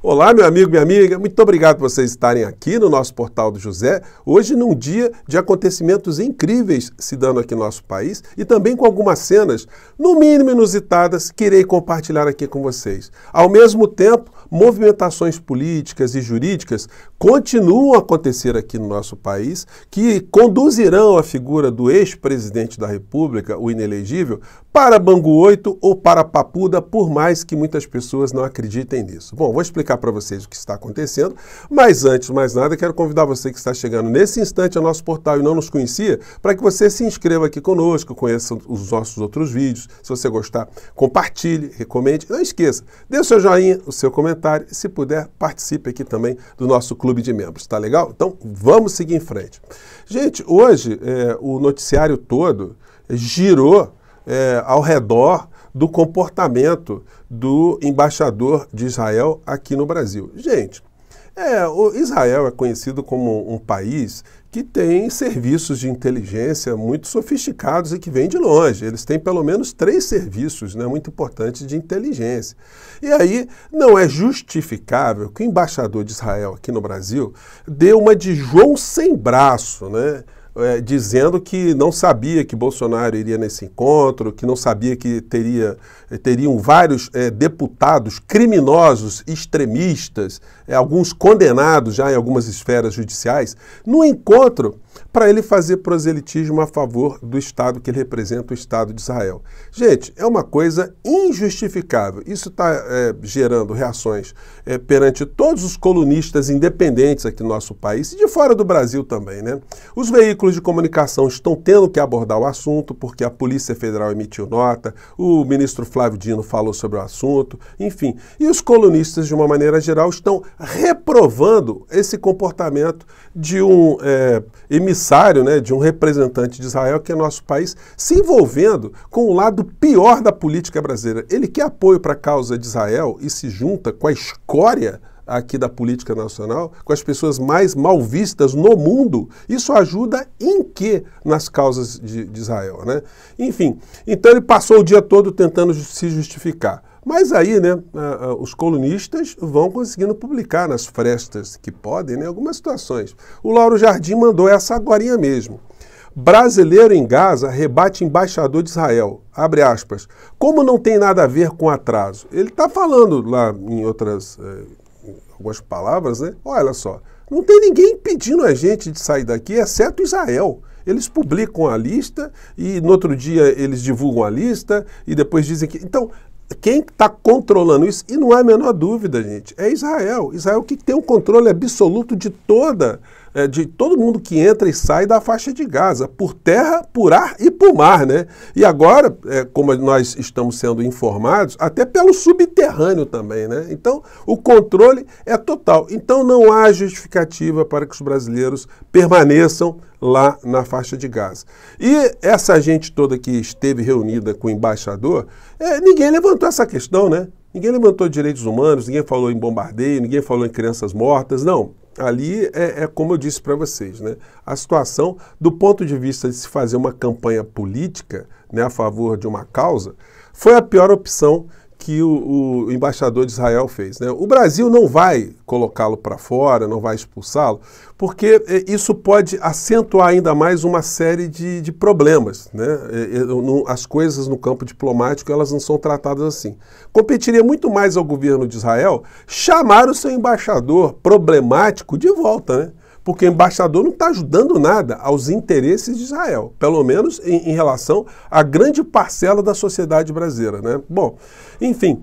Olá, meu amigo, minha amiga. Muito obrigado por vocês estarem aqui no nosso Portal do José. Hoje, num dia de acontecimentos incríveis se dando aqui no nosso país e também com algumas cenas, no mínimo inusitadas, que irei compartilhar aqui com vocês. Ao mesmo tempo, movimentações políticas e jurídicas continuam a acontecer aqui no nosso país que conduzirão a figura do ex-presidente da República, o inelegível, para Bangu 8 ou para Papuda, por mais que muitas pessoas não acreditem nisso. Bom, vou explicar para vocês o que está acontecendo, mas antes de mais nada, quero convidar você que está chegando nesse instante ao nosso portal e não nos conhecia, para que você se inscreva aqui conosco, conheça os nossos outros vídeos. Se você gostar, compartilhe, recomende. Não esqueça, dê o seu joinha, o seu comentário e, se puder, participe aqui também do nosso clube de membros. Tá legal? Então, vamos seguir em frente. Gente, hoje é, o noticiário todo girou é, ao redor do comportamento do embaixador de Israel aqui no Brasil. Gente, é, Israel é conhecido como um país que tem serviços de inteligência muito sofisticados e que vem de longe. Eles têm pelo menos três serviços né, muito importantes de inteligência. E aí não é justificável que o embaixador de Israel aqui no Brasil dê uma de João sem braço, né? é, dizendo que não sabia que Bolsonaro iria nesse encontro, que não sabia que teria, eh, teriam vários é, deputados criminosos, extremistas, é, alguns condenados já em algumas esferas judiciais, no encontro para ele fazer proselitismo a favor do Estado que ele representa, o Estado de Israel. Gente, é uma coisa injustificável. Isso está é, gerando reações é, perante todos os colunistas independentes aqui no nosso país e de fora do Brasil também, né? Os veículos de comunicação estão tendo que abordar o assunto porque a Polícia Federal emitiu nota, o ministro Flávio Dino falou sobre o assunto, enfim. E os colunistas, de uma maneira geral, estão reprovando esse comportamento de um é, emissário né, de um representante de Israel, que é nosso país, se envolvendo com o lado pior da política brasileira. Ele quer apoio para a causa de Israel e se junta com a escória aqui da política nacional, com as pessoas mais mal vistas no mundo, isso ajuda em que nas causas de, de Israel, né? Enfim, então ele passou o dia todo tentando se justificar. Mas aí, né, os colunistas vão conseguindo publicar nas frestas que podem, né, algumas situações. O Lauro Jardim mandou essa agora mesmo. Brasileiro em Gaza rebate embaixador de Israel. Abre aspas. Como não tem nada a ver com atraso? Ele está falando lá em outras eh, algumas palavras, né? Olha só, não tem ninguém impedindo a gente de sair daqui, exceto Israel eles publicam a lista e no outro dia eles divulgam a lista e depois dizem que. Então, quem está controlando isso, e não há a menor dúvida, gente, é Israel. Israel que tem um controle absoluto de toda é, de todo mundo que entra e sai da faixa de Gaza, por terra, por ar e por mar, né? E agora, é, como nós estamos sendo informados, até pelo subterrâneo também, né? Então, o controle é total. Então, não há justificativa para que os brasileiros permaneçam lá na faixa de Gaza. E essa gente toda que esteve reunida com o embaixador, é, ninguém levantou essa questão, né? Ninguém levantou direitos humanos, ninguém falou em bombardeio, ninguém falou em crianças mortas, não ali é, é, como eu disse para vocês, né? A situação, do ponto de vista de se fazer uma campanha política né, a favor de uma causa, foi a pior opção que o, o, embaixador de Israel fez. Né? O Brasil não vai colocá-lo para fora, não vai expulsá-lo, porque eh, isso pode acentuar ainda mais uma série de, de problemas. Né? Eh, eh, as coisas no campo diplomático elas não são tratadas assim. Competiria muito mais ao governo de Israel chamar o seu embaixador problemático de volta. Né? porque o embaixador não está ajudando nada aos interesses de Israel, pelo menos em, em relação à grande parcela da sociedade brasileira. Né? Bom, enfim.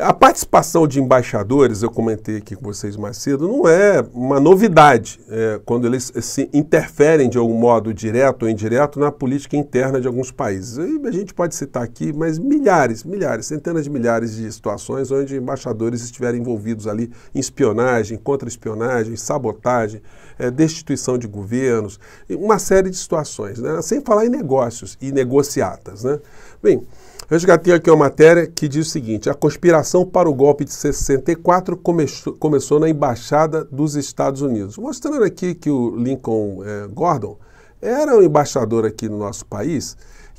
A participação de embaixadores, eu comentei aqui com vocês mais cedo, não é uma novidade é, quando eles se interferem de algum modo direto ou indireto na política interna de alguns países. E a gente pode citar aqui, mas milhares, milhares, centenas de milhares de situações onde embaixadores estiverem envolvidos ali em espionagem, contra-espionagem, sabotagem, é, destituição de governos, uma série de situações, né? sem falar em negócios e negociatas. Né? Bem, Resgatei aqui uma matéria que diz o seguinte: a conspiração para o golpe de 64 começou, começou na Embaixada dos Estados Unidos. Mostrando aqui que o Lincoln eh, Gordon era um embaixador aqui no nosso país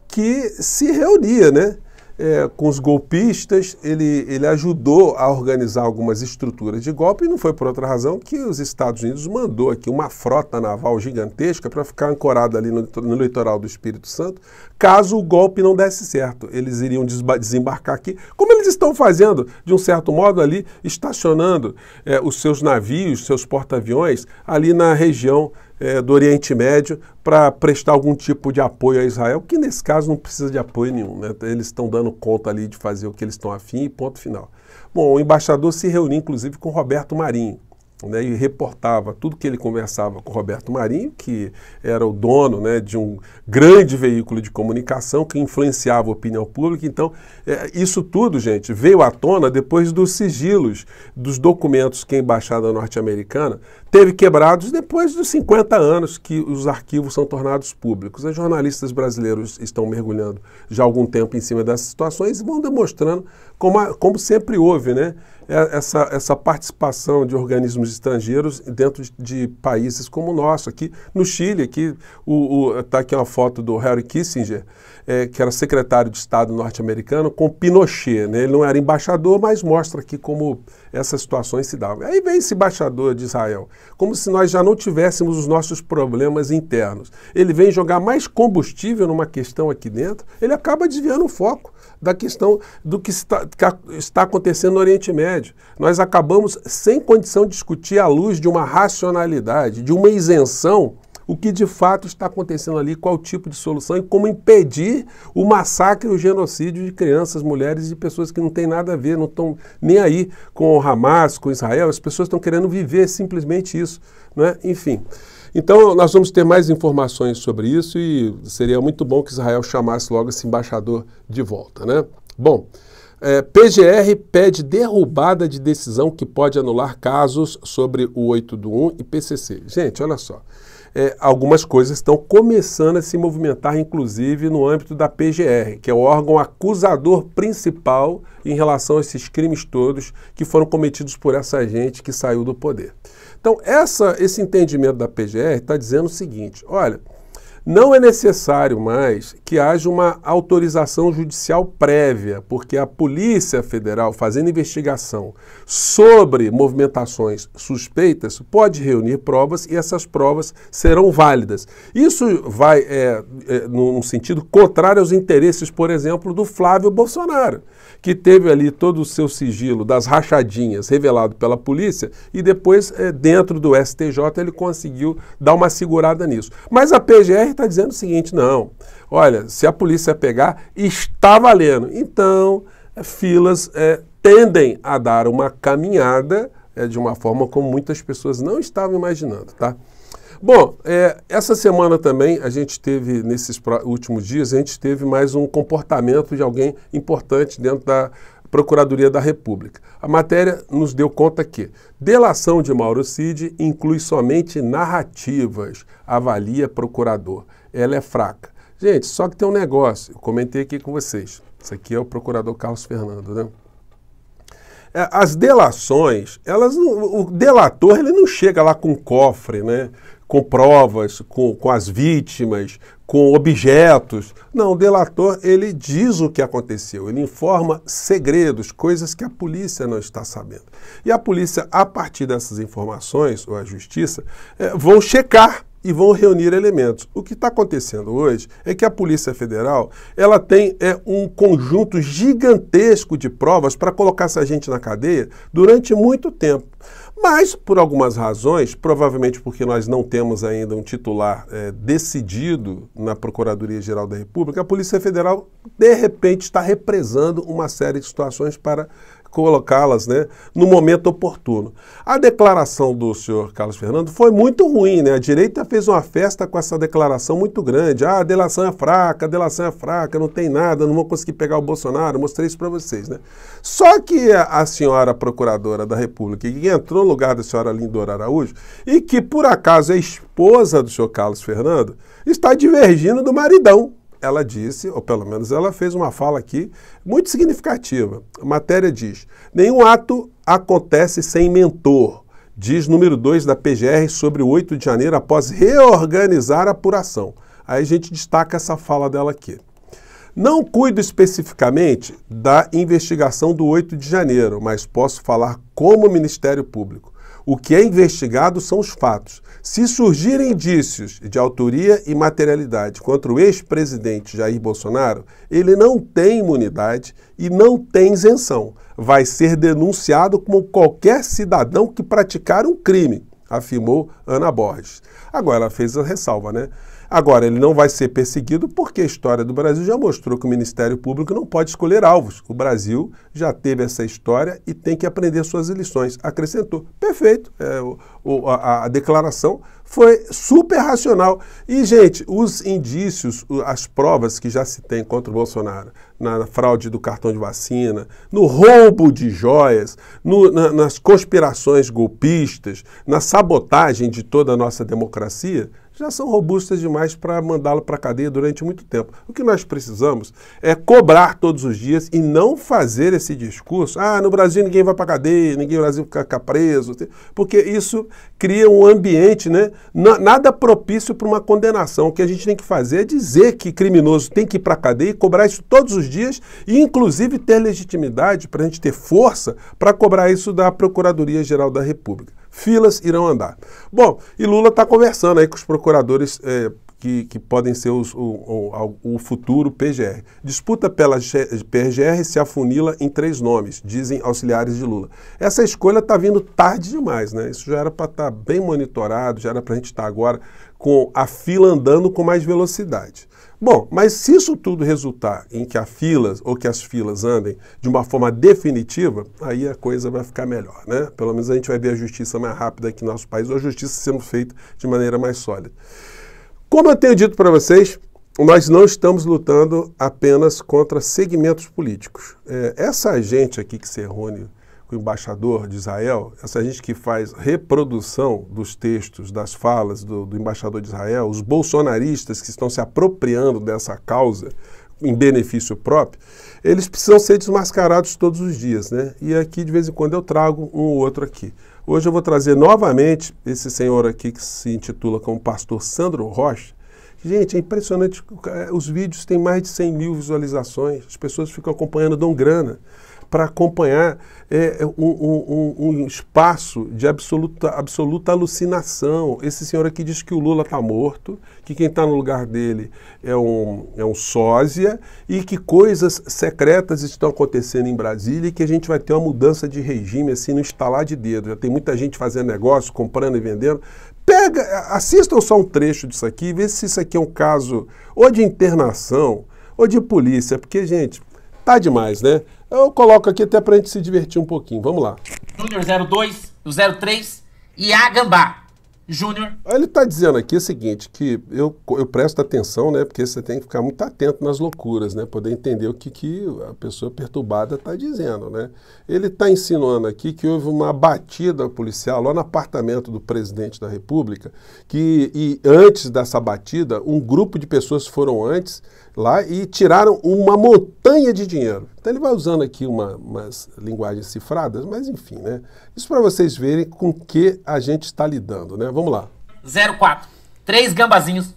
que se reunia, né? é, com os golpistas, ele, ele ajudou a organizar algumas estruturas de golpe, e não foi por outra razão que os Estados Unidos mandou aqui uma frota naval gigantesca para ficar ancorada ali no, no, litoral do Espírito Santo, caso o golpe não desse certo. Eles iriam desembarcar aqui, como eles estão fazendo, de um certo modo, ali, estacionando é, os seus navios, seus porta-aviões, ali na região é, do Oriente Médio para prestar algum tipo de apoio a Israel, que nesse caso não precisa de apoio nenhum. Né? Eles estão dando conta ali de fazer o que eles estão afim e ponto final. Bom, o embaixador se reuniu inclusive com Roberto Marinho, né, e reportava tudo que ele conversava com Roberto Marinho, que era o dono né, de um grande veículo de comunicação que influenciava a opinião pública. Então, é, isso tudo, gente, veio à tona depois dos sigilos dos documentos que a Embaixada Norte-Americana teve quebrados depois dos 50 anos que os arquivos são tornados públicos. Os jornalistas brasileiros estão mergulhando já há algum tempo em cima dessas situações e vão demonstrando, como, a, como sempre houve, né, é, essa, essa participação de organismos estrangeiros dentro de, de países como o nosso. Aqui no Chile, aqui está aqui uma foto do Harry Kissinger, é, que era secretário de Estado norte-americano, com Pinochet. Né? Ele não era embaixador, mas mostra aqui como essas situações se davam. Aí vem esse embaixador de Israel como se nós já não tivéssemos os nossos problemas internos. Ele vem jogar mais combustível numa questão aqui dentro, ele acaba desviando o foco da questão do que está, que está acontecendo no Oriente Médio. Nós acabamos sem condição de discutir à luz de uma racionalidade, de uma isenção o que de fato está acontecendo ali, qual tipo de solução e como impedir o massacre e o genocídio de crianças, mulheres e pessoas que não têm nada a ver, não estão nem aí com o Hamas, com Israel, as pessoas estão querendo viver simplesmente isso, né? enfim. Então, nós vamos ter mais informações sobre isso e seria muito bom que Israel chamasse logo esse embaixador de volta, né? Bom, é, PGR pede derrubada de decisão que pode anular casos sobre o 8 do 1 e PCC. Gente, olha só é, algumas coisas estão começando a se movimentar, inclusive no âmbito da PGR, que é o órgão acusador principal em relação a esses crimes todos que foram cometidos por essa gente que saiu do poder. Então, essa, esse entendimento da PGR está dizendo o seguinte: olha. Não é necessário mais que haja uma autorização judicial prévia, porque a Polícia Federal, fazendo investigação sobre movimentações suspeitas, pode reunir provas e essas provas serão válidas. Isso vai é, é, num sentido contrário aos interesses, por exemplo, do Flávio Bolsonaro, que teve ali todo o seu sigilo das rachadinhas revelado pela polícia e depois, é, dentro do STJ, ele conseguiu dar uma segurada nisso. Mas a PGR está dizendo o seguinte: não, olha, se a polícia pegar, está valendo. Então, eh, filas é, tendem a dar uma caminhada é, de uma forma como muitas pessoas não estavam imaginando, tá? Bom, é, essa semana também a gente teve, nesses últimos dias, a gente teve mais um comportamento de alguém importante dentro da, Procuradoria da República. A matéria nos deu conta que delação de Mauro Cid inclui somente narrativas, avalia procurador. Ela é fraca. Gente, só que tem um negócio, eu comentei aqui com vocês. Isso aqui é o procurador Carlos Fernando, né? É, as delações, elas não, o delator ele não chega lá com cofre, né? com provas, com, com as vítimas, com objetos. Não, o delator ele diz o que aconteceu, ele informa segredos, coisas que a polícia não está sabendo. E a polícia, a partir dessas informações, ou a justiça, é, vão checar e vão reunir elementos. O que está acontecendo hoje é que a Polícia Federal ela tem é, um conjunto gigantesco de provas para colocar essa gente na cadeia durante muito tempo. Mas, por algumas razões, provavelmente porque nós não temos ainda um titular é, decidido na Procuradoria-Geral da República, a Polícia Federal, de repente, está represando uma série de situações para colocá-las né, no momento oportuno. A declaração do senhor Carlos Fernando foi muito ruim, né? A direita fez uma festa com essa declaração muito grande. Ah, a delação é fraca, a delação é fraca, não tem nada, não vou conseguir pegar o Bolsonaro, mostrei isso para vocês, né? Só que a, senhora procuradora da República, que entrou no lugar da senhora Lindora Araújo, e que por acaso é esposa do senhor Carlos Fernando, está divergindo do maridão ela disse, ou pelo menos ela fez uma fala aqui muito significativa. A matéria diz: nenhum ato acontece sem mentor, diz número 2 da PGR sobre o 8 de janeiro após reorganizar a apuração. Aí a gente destaca essa fala dela aqui. Não cuido especificamente da investigação do 8 de janeiro, mas posso falar como Ministério Público. O que é investigado são os fatos. Se surgirem indícios de autoria e materialidade contra o ex-presidente Jair Bolsonaro, ele não tem imunidade e não tem isenção. Vai ser denunciado como qualquer cidadão que praticar um crime, afirmou Ana Borges. Agora, ela fez a ressalva, né? Agora, ele não vai ser perseguido porque a história do Brasil já mostrou que o Ministério Público não pode escolher alvos. O Brasil já teve essa história e tem que aprender suas lições. Acrescentou. Perfeito. É, o, a, a, declaração foi super racional. E, gente, os indícios, as provas que já se tem contra o Bolsonaro na fraude do cartão de vacina, no roubo de joias, no, na, nas conspirações golpistas, na sabotagem de toda a nossa democracia já são robustas demais para mandá-lo para a cadeia durante muito tempo. O que nós precisamos é cobrar todos os dias e não fazer esse discurso: ah, no Brasil ninguém vai para a cadeia, ninguém no Brasil fica preso, porque isso cria um ambiente né, nada propício para uma condenação. O que a gente tem que fazer é dizer que criminoso tem que ir para a cadeia e cobrar isso todos os dias e, inclusive, ter legitimidade para a gente ter força para cobrar isso da Procuradoria Geral da República filas irão andar. Bom, e Lula está conversando aí com os procuradores é, que, que, podem ser os, o, o, o, futuro PGR. Disputa pela PGR se afunila em três nomes, dizem auxiliares de Lula. Essa escolha está vindo tarde demais, né? Isso já era para estar tá bem monitorado, já era para a gente estar tá agora com a fila andando com mais velocidade. Bom, mas se isso tudo resultar em que as filas ou que as filas andem de uma forma definitiva, aí a coisa vai ficar melhor, né? Pelo menos a gente vai ver a justiça mais rápida aqui no nosso país, ou a justiça sendo feita de maneira mais sólida. Como eu tenho dito para vocês, nós não estamos lutando apenas contra segmentos políticos. É, essa gente aqui que se é errôneo o embaixador de Israel, essa gente que faz reprodução dos textos, das falas do, do embaixador de Israel, os bolsonaristas que estão se apropriando dessa causa em benefício próprio, eles precisam ser desmascarados todos os dias, né? E aqui, de vez em quando, eu trago um ou outro aqui. Hoje eu vou trazer novamente esse senhor aqui que se intitula como pastor Sandro Rocha. Gente, é impressionante, os vídeos têm mais de 100 mil visualizações, as pessoas ficam acompanhando, dão grana para acompanhar é, um, um, um, espaço de absoluta, absoluta alucinação. Esse senhor aqui diz que o Lula está morto, que quem está no lugar dele é um, é um sósia e que coisas secretas estão acontecendo em Brasília e que a gente vai ter uma mudança de regime assim no estalar de dedo. Já tem muita gente fazendo negócio, comprando e vendendo. Pega, assistam só um trecho disso aqui e vê se isso aqui é um caso ou de internação ou de polícia, porque, gente, tá demais, né? Eu coloco aqui até pra gente se divertir um pouquinho. Vamos lá. Júnior 02, 03 e a Gambá. Júnior. Ele está dizendo aqui o seguinte, que eu, eu presto atenção, né? Porque você tem que ficar muito atento nas loucuras, né? Poder entender o que, que a pessoa perturbada está dizendo, né? Ele está insinuando aqui que houve uma batida policial lá no apartamento do presidente da República, que e antes dessa batida, um grupo de pessoas foram antes lá e tiraram uma montanha de dinheiro. Então ele vai usando aqui uma, umas linguagens cifradas, mas enfim, né? Isso para vocês verem com que a gente está lidando, né? Vamos lá. 04. Três gambazinhos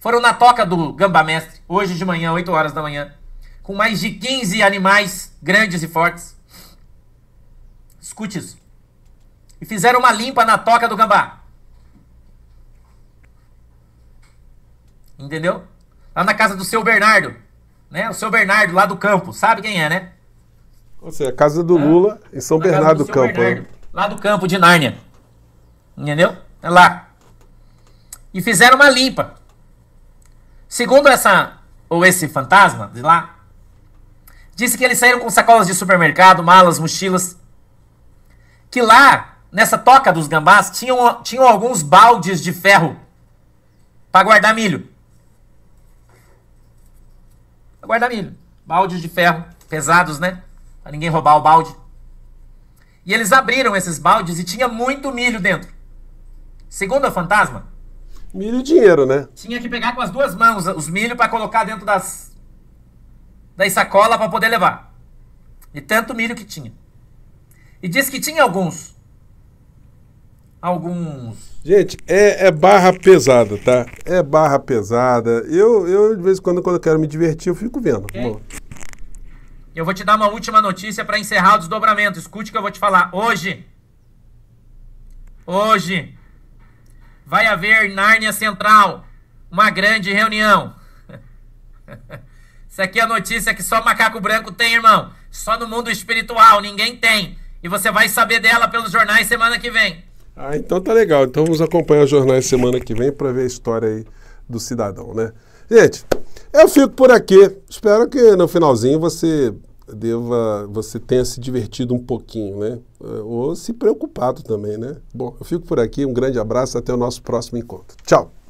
foram na toca do gambamestre, Mestre, hoje de manhã, 8 horas da manhã, com mais de 15 animais grandes e fortes. Escute isso. E fizeram uma limpa na toca do gambá. Entendeu? Lá na casa do seu Bernardo. Né? O seu Bernardo, lá do campo. Sabe quem é, né? Ou seja, a casa do Lula ah, em São Bernardo do, Campo. Bernardo, né? Lá do campo de Nárnia. Entendeu? É lá. E fizeram uma limpa. Segundo essa ou esse fantasma de lá, disse que eles saíram com sacolas de supermercado, malas, mochilas. Que lá, nessa toca dos gambás, tinham, tinham alguns baldes de ferro para guardar milho para guardar milho. Baldes de ferro, pesados, né? Para ninguém roubar o balde. E eles abriram esses baldes e tinha muito milho dentro. Segundo a fantasma. Milho e dinheiro, né? Tinha que pegar com as duas mãos os milho para colocar dentro das. da sacolas para poder levar. E tanto milho que tinha. E diz que tinha alguns alguns. Gente, é, é, barra pesada, tá? É barra pesada. Eu, eu, de vez em quando, quando eu quero me divertir, eu fico vendo. Okay. Eu vou te dar uma última notícia para encerrar o desdobramento. Escute o que eu vou te falar. Hoje. Hoje. Vai haver Nárnia Central. Uma grande reunião. Isso aqui é a notícia que só macaco branco tem, irmão. Só no mundo espiritual, ninguém tem. E você vai saber dela pelos jornais semana que vem. Ah, então tá legal. Então vamos acompanhar o jornal semana que vem para ver a história aí do cidadão, né? Gente, eu fico por aqui. Espero que no finalzinho você deva, você tenha se divertido um pouquinho, né? Eh, ou se preocupado também, né? Bom, eu fico por aqui. Um grande abraço. Até o nosso próximo encontro. Tchau.